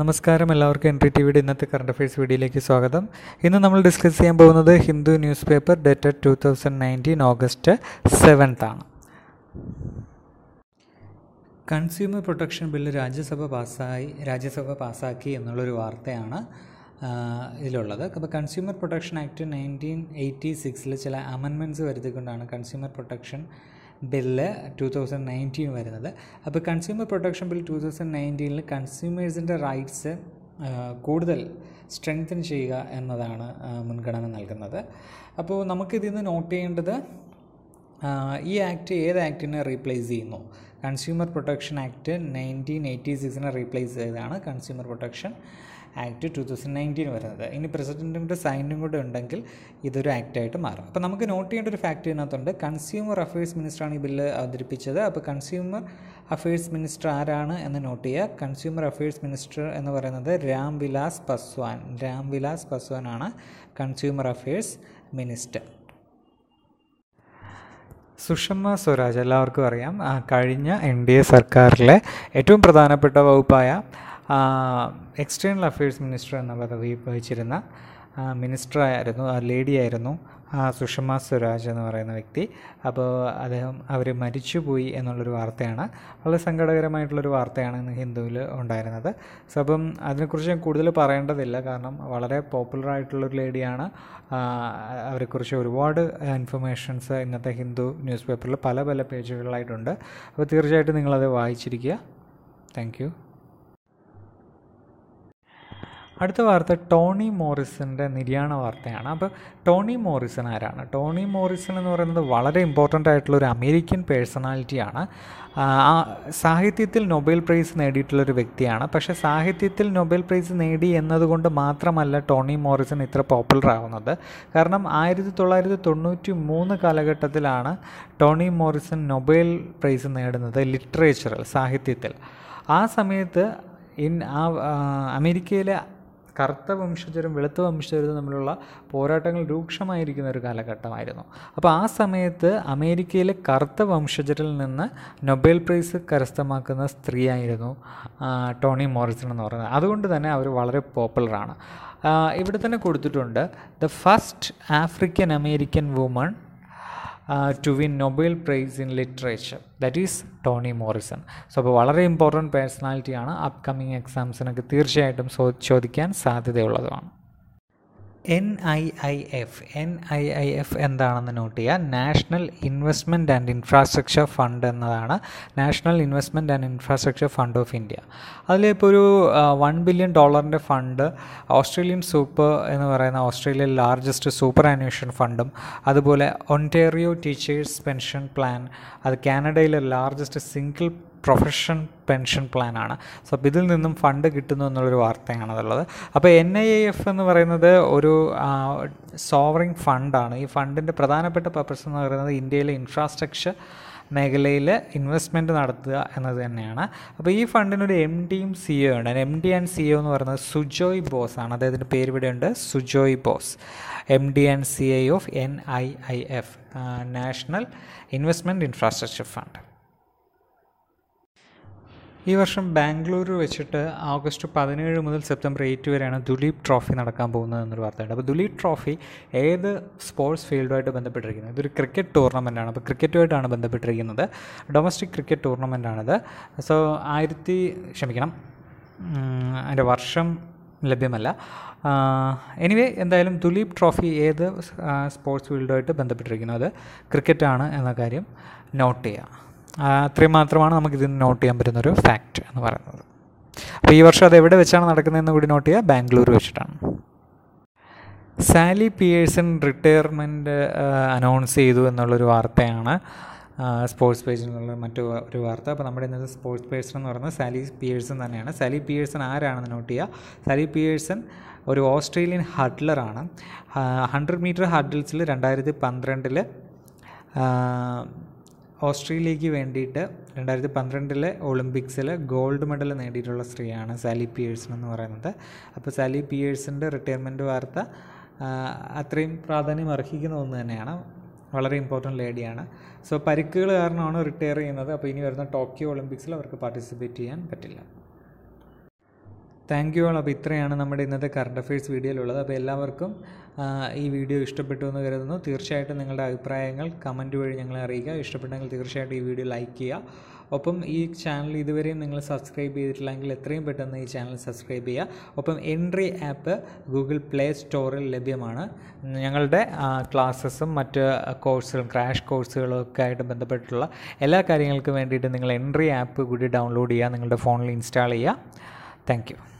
നമസ്കാരം എല്ലാവർക്കും N T T വിയുടെ ഇന്നത്തെ കറണ്ട് അഫയേഴ്സ് വീഡിയോയിലേക്ക് സ്വാഗതം ഇന്ന് നമ്മൾ ഡിസ്കസ് ചെയ്യാൻ പോകുന്നത് Hindu news paper dated two thousand nineteen August seventh ആണ് കൺസ്യൂമർ പ്രൊട്ടക്ഷൻ ബില്ല് രാജ്യസഭ പാസ്സായി രാജ്യസഭ പാസ്സാക്കി എന്നുള്ളൊരു വാർത്തയാണ് ഇതിലുള്ളത് അപ്പോൾ consumer protection act nineteen eighty സിക്സിൽ ചില അമെൻമെൻറ്റ്സ് വരുത്തിക്കൊണ്ടാണ് consumer protection bill two thousand nineteen വരുന്നത് അപ്പോൾ consumer protection bill two thousand നയൻറ്റീനിൽ കൺസ്യൂമേഴ്സിൻ്റെ റൈറ്റ്സ് കൂടുതൽ സ്ട്രെങ്തൻ ചെയ്യുക എന്നതാണ് മുൻഗണന നൽകുന്നത് അപ്പോൾ നമുക്കിതിൽ നിന്ന് നോട്ട് ചെയ്യേണ്ടത് ഈ ആക്ട് ഏത് ആക്ടിനെ റീപ്ലേസ് ചെയ്യുന്നു consumer protection act nineteen eighty സിക്സിനെ റീപ്ലേസ് ചെയ്തതാണ് consumer protection act two thousand nineteen വരുന്നത് ഇനി പ്രസിഡൻറ്റിൻ്റെ സൈനും കൂടെ ഉണ്ടെങ്കിൽ ഇതൊരു ആക്റ്റായിട്ട് മാറും അപ്പോൾ നമുക്ക് നോട്ട് ചെയ്യേണ്ട ഒരു ഫാക്ട് ഇതിനകത്തുണ്ട് കൺസ്യൂമർ അഫയേഴ്സ് മിനിസ്റ്ററാണ് ഈ ബില്ല് അവതരിപ്പിച്ചത് അപ്പോൾ കൺസ്യൂമർ അഫയേഴ്സ് മിനിസ്റ്റർ ആരാണ് എന്ന് നോട്ട് ചെയ്യുക കൺസ്യൂമർ അഫയേഴ്സ് മിനിസ്റ്റർ എന്ന് പറയുന്നത് രാം വിലാസ് പസ്വാൻ രാം വിലാസ് പസ്വാൻ ആണ് consumer affairs minister Sushma Swaraj എല്ലാവർക്കും അറിയാം കഴിഞ്ഞ എൻ ഡി എ സർക്കാരിലെ ഏറ്റവും പ്രധാനപ്പെട്ട വകുപ്പായ എക്സ്റ്റേണൽ അഫയേഴ്സ് മിനിസ്റ്റർ എന്ന പദവി വഹിച്ചിരുന്ന മിനിസ്റ്ററായിരുന്നു ലേഡിയായിരുന്നു സുഷമ സ്വരാജ് എന്ന് പറയുന്ന വ്യക്തി അപ്പോൾ അദ്ദേഹം അവർ മരിച്ചുപോയി എന്നുള്ളൊരു വാർത്തയാണ് വളരെ സങ്കടകരമായിട്ടുള്ളൊരു വാർത്തയാണ് ഇന്ന് ഹിന്ദുവിൽ ഉണ്ടായിരുന്നത് സോ അപ്പം അതിനെക്കുറിച്ച് ഞാൻ കൂടുതൽ പറയേണ്ടതില്ല കാരണം വളരെ പോപ്പുലർ ലേഡിയാണ് അവരെക്കുറിച്ച് ഒരുപാട് ഇൻഫർമേഷൻസ് ഇന്നത്തെ ഹിന്ദു ന്യൂസ് പേപ്പറിൽ പല പല പേജുകളിലായിട്ടുണ്ട് അപ്പോൾ തീർച്ചയായിട്ടും നിങ്ങളത് വായിച്ചിരിക്കുക താങ്ക് അടുത്ത വാർത്ത ടോണി മോറിസിൻ്റെ നിര്യാണ വാർത്തയാണ് അപ്പോൾ ടോണി മോറിസൺ ആരാണ് ടോണി മോറിസൺ എന്ന് പറയുന്നത് വളരെ ഇമ്പോർട്ടൻ്റ് ആയിട്ടുള്ള ഒരു അമേരിക്കൻ പേഴ്സണാലിറ്റിയാണ് സാഹിത്യത്തിൽ നൊബേൽ പ്രൈസ് നേടിയിട്ടുള്ള ഒരു വ്യക്തിയാണ് പക്ഷേ സാഹിത്യത്തിൽ നൊബേൽ പ്രൈസ് നേടി എന്നതുകൊണ്ട് മാത്രമല്ല ടോണി മോറിസൺ ഇത്ര പോപ്പുലർ ആവുന്നത് കാരണം ആയിരത്തി തൊള്ളായിരത്തി തൊണ്ണൂറ്റി മൂന്ന് കാലഘട്ടത്തിലാണ് ടോണി മോറിസൺ നൊബേൽ പ്രൈസ് നേടുന്നത് ലിറ്ററേച്ചറിൽ സാഹിത്യത്തിൽ ആ സമയത്ത് ഇൻ ആ അമേരിക്കയിലെ കറുത്ത വംശജരും വെളുത്ത വംശജരും തമ്മിലുള്ള പോരാട്ടങ്ങൾ രൂക്ഷമായിരിക്കുന്ന ഒരു കാലഘട്ടമായിരുന്നു അപ്പോൾ ആ സമയത്ത് അമേരിക്കയിലെ കറുത്ത വംശജരിൽ നിന്ന് നൊബേൽ പ്രൈസ് കരസ്ഥമാക്കുന്ന സ്ത്രീയായിരുന്നു ടോണി മോറിസൺ എന്ന് പറയുന്നത് അതുകൊണ്ട് തന്നെ അവർ വളരെ പോപ്പുലറാണ് ഇവിടെ തന്നെ കൊടുത്തിട്ടുണ്ട് the first African American woman to win Nobel prize in literature Literature. That is Toni Morrison so അപ്പോൾ വളരെ ഇമ്പോർട്ടൻറ്റ് പേഴ്സണാലിറ്റിയാണ് അപ്കമ്മിങ് എക്സാംസിനൊക്കെ തീർച്ചയായിട്ടും ചോദിക്കാൻ സാധ്യതയുള്ളതുമാണ് N I I F N I I F എന്താണെന്ന് നോട്ട് ചെയ്യുക national investment and infrastructure fund എന്നതാണ് national investment and infrastructure fund of India അതിലിപ്പോൾ ഒരു വൺ ബില്യൺ ഡോളറിൻ്റെ ഫണ്ട് ഓസ്ട്രേലിയൻ സൂപ്പർ എന്ന് പറയുന്ന ഓസ്ട്രേലിയയിലെ ലാർജസ്റ്റ് സൂപ്പർ ആനുവേഷൻ ഫണ്ടും അതുപോലെ ഒൻറ്റേറിയോ ടീച്ചേഴ്സ് പെൻഷൻ പ്ലാൻ അത് കാനഡയിലെ ലാർജസ്റ്റ് സിംഗിൾ പ്രൊഫഷൻ പെൻഷൻ പ്ലാനാണ് സോ അപ്പോൾ ഇതിൽ നിന്നും ഫണ്ട് കിട്ടുന്നു എന്നുള്ളൊരു വാർത്തയാണ് അപ്പോൾ എൻ ഐ എഫ് എന്ന് പറയുന്നത് ഒരു സോവറിങ് ഫണ്ടാണ് ഈ ഫണ്ടിൻ്റെ പ്രധാനപ്പെട്ട പർപ്പസ് എന്ന് പറയുന്നത് ഇന്ത്യയിലെ ഇൻഫ്രാസ്ട്രക്ചർ മേഖലയിൽ ഇൻവെസ്റ്റ്മെൻറ്റ് നടത്തുക എന്നത് തന്നെയാണ് അപ്പോൾ ഈ ഫണ്ടിനൊരു എം ഡിയും സി ഒ ഉണ്ട് M D and C O എന്ന് പറയുന്നത് സുജോയ് ബോസ് ആണ് അദ്ദേഹത്തിൻ്റെ പേര് ഉണ്ട് Sujoy Bose M D and C I of N I I F national investment infrastructure fund ഈ വർഷം ബാംഗ്ലൂരിൽ വെച്ചിട്ട് ഓഗസ്റ്റ് പതിനേഴ് മുതൽ സെപ്റ്റംബർ എയ്റ്റ് വരെയാണ് ദുലീപ് ട്രോഫി നടക്കാൻ പോകുന്നത് എന്നൊരു വാർത്തയുണ്ട് അപ്പോൾ ദുലീപ് ട്രോഫി ഏത് സ്പോർട്സ് ഫീൽഡുമായിട്ട് ബന്ധപ്പെട്ടിരിക്കുന്നത് ഇതൊരു ക്രിക്കറ്റ് ആണ് അപ്പോൾ ക്രിക്കറ്റുമായിട്ടാണ് ബന്ധപ്പെട്ടിരിക്കുന്നത് ഡൊമസ്റ്റിക് ക്രിക്കറ്റ് ആണിത് സോ ആയിരത്തി ക്ഷമിക്കണം അതിൻ്റെ വർഷം ലഭ്യമല്ല എനിവേ എന്തായാലും ദുലീപ് ട്രോഫി ഏത് സ്പോർട്സ് ഫീൽഡുമായിട്ട് ബന്ധപ്പെട്ടിരിക്കുന്നു അത് ക്രിക്കറ്റാണ് എന്ന കാര്യം നോട്ട് ചെയ്യുക അത്രയും മാത്രമാണ് നമുക്ക് ഇതിൽ നോട്ട് ചെയ്യാൻ പറ്റുന്ന ഒരു ഫാക്റ്റ് എന്ന് പറയുന്നത് അപ്പോൾ ഈ വർഷം അത് എവിടെ വെച്ചാണ് നടക്കുന്നതെന്ന് കൂടി നോട്ട് ചെയ്യുക ബാംഗ്ലൂർ വെച്ചിട്ടാണ് സാലി പിയേഴ്സൺ റിട്ടയർമെൻറ്റ് അനൗൺസ് ചെയ്തു എന്നുള്ളൊരു വാർത്തയാണ് സ്പോർട്സ് പേജിൽ നിന്നുള്ള മറ്റു ഒരു വാർത്ത അപ്പോൾ നമ്മുടെ ഇന്നത്തെ സ്പോർട്സ് പേഴ്സൺ എന്ന് പറയുന്നത് സാലി പിയേഴ്സൺ തന്നെയാണ് സാലി പിയേഴ്സൺ ആരാണെന്ന് നോട്ട് ചെയ്യുക സാലി പിയേഴ്സൺ ഒരു ഓസ്ട്രേലിയൻ ഹഡ്ലറാണ് ഹൺഡ്രഡ് മീറ്റർ ഹഡിൽസിൽ രണ്ടായിരത്തി പന്ത്രണ്ടിൽ ഓസ്ട്രേലിയയ്ക്ക് വേണ്ടിയിട്ട് രണ്ടായിരത്തി പന്ത്രണ്ടിലെ ഒളിമ്പിക്സിൽ ഗോൾഡ് മെഡൽ നേടിയിട്ടുള്ള സ്ത്രീയാണ് സാലി പിയേഴ്സൺ എന്ന് പറയുന്നത് അപ്പോൾ സാലി പിയേഴ്സിൻ്റെ റിട്ടയർമെൻ്റ് വാർത്ത അത്രയും പ്രാധാന്യം അർഹിക്കുന്ന ഒന്ന് തന്നെയാണ് വളരെ ഇമ്പോർട്ടൻ്റ് ലേഡിയാണ് സോ പരിക്കുകൾ കാരണമാണ് റിട്ടയർ ചെയ്യുന്നത് അപ്പോൾ ഇനി വരുന്ന ടോക്കിയോ ഒളിമ്പിക്സിൽ അവർക്ക് പാർട്ടിസിപ്പേറ്റ് ചെയ്യാൻ പറ്റില്ല താങ്ക് യു ആൾ അപ്പോൾ ഇത്രയാണ് നമ്മുടെ ഇന്നത്തെ കറണ്ട് അഫയേഴ്സ് വീഡിയോയിലുള്ളത് അപ്പോൾ എല്ലാവർക്കും ഈ വീഡിയോ ഇഷ്ടപ്പെട്ടു എന്ന് കരുതുന്നു തീർച്ചയായിട്ടും നിങ്ങളുടെ അഭിപ്രായങ്ങൾ കമൻറ്റ് വഴി ഞങ്ങളെ അറിയിക്കുക ഇഷ്ടപ്പെട്ടെങ്കിൽ തീർച്ചയായിട്ടും ഈ വീഡിയോ ലൈക്ക് ചെയ്യുക ഒപ്പം ഈ ചാനൽ ഇതുവരെയും നിങ്ങൾ സബ്സ്ക്രൈബ് ചെയ്തിട്ടില്ലെങ്കിൽ എത്രയും പെട്ടെന്ന് ഈ ചാനൽ സബ്സ്ക്രൈബ് ചെയ്യുക ഒപ്പം എൻട്രി ആപ്പ് ഗൂഗിൾ പ്ലേ സ്റ്റോറിൽ ലഭ്യമാണ് ഞങ്ങളുടെ ക്ലാസ്സസും മറ്റ് കോഴ്സുകളും ക്രാഷ് കോഴ്സുകളും ഒക്കെ ആയിട്ട് ബന്ധപ്പെട്ടുള്ള എല്ലാ കാര്യങ്ങൾക്കും വേണ്ടിയിട്ട് നിങ്ങൾ എൻട്രി ആപ്പ് കൂടി ഡൗൺലോഡ് ചെയ്യുക നിങ്ങളുടെ ഫോണിൽ ഇൻസ്റ്റാൾ ചെയ്യുക താങ്ക്